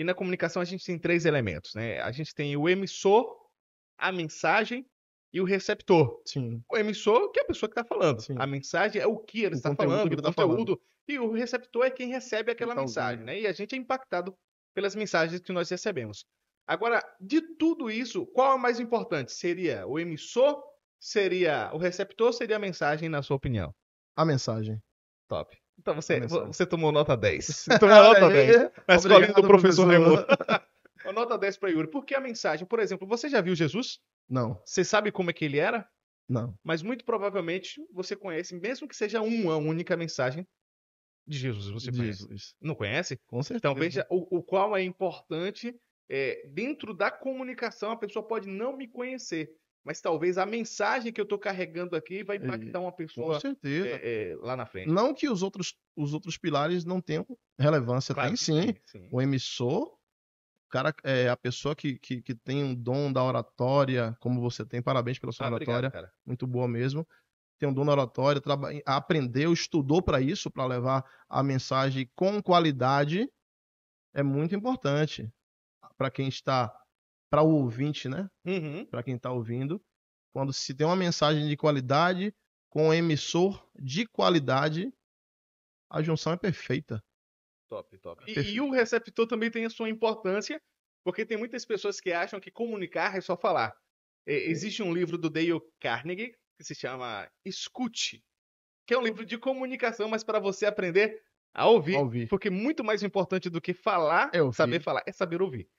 E na comunicação a gente tem três elementos, né? A gente tem o emissor, a mensagem e o receptor. Sim. O emissor, que é a pessoa que está falando. Sim. A mensagem é o que ele o está falando, o tá conteúdo. Falando. E o receptor é quem recebe aquela então, mensagem, né? E a gente é impactado pelas mensagens que nós recebemos. Agora, de tudo isso, qual é o mais importante? Seria o emissor? Seria o receptor? Seria a mensagem, na sua opinião? A mensagem. Top. Então você, você tomou nota 10. Tomou nota 10. Na escolinha do professor, professor. Raimundo. nota 10 para Yuri. Por que a mensagem? Por exemplo, você já viu Jesus? Não. Você sabe como é que ele era? Não. Mas muito provavelmente você conhece, mesmo que seja uma única mensagem de Jesus. Você Jesus. conhece? Não conhece? Com certeza. Então veja o, o qual é importante é, dentro da comunicação. A pessoa pode não me conhecer, mas talvez a mensagem que eu estou carregando aqui vai é, impactar uma pessoa Com certeza. É, é, lá na frente. Não que os outros, os outros pilares não tenham relevância, claro tem sim. sim. O emissor, o cara, é, a pessoa que, que, que, tem um dom da oratória, como você tem, parabéns pela sua ah, oratória, obrigado, muito boa mesmo. Tem um dom da oratória, trabalha, aprendeu, estudou para isso, para levar a mensagem com qualidade, é muito importante para quem está para o ouvinte, né? Uhum. Para quem está ouvindo, quando se tem uma mensagem de qualidade com um emissor de qualidade, a junção é perfeita. Top, top. E, e, o receptor também tem a sua importância, porque tem muitas pessoas que acham que comunicar é só falar. É, existe um livro do Dale Carnegie que se chama Escute, que é um livro de comunicação, mas para você aprender a ouvir, a ouvir, Porque muito mais importante do que falar, é saber falar, é saber ouvir.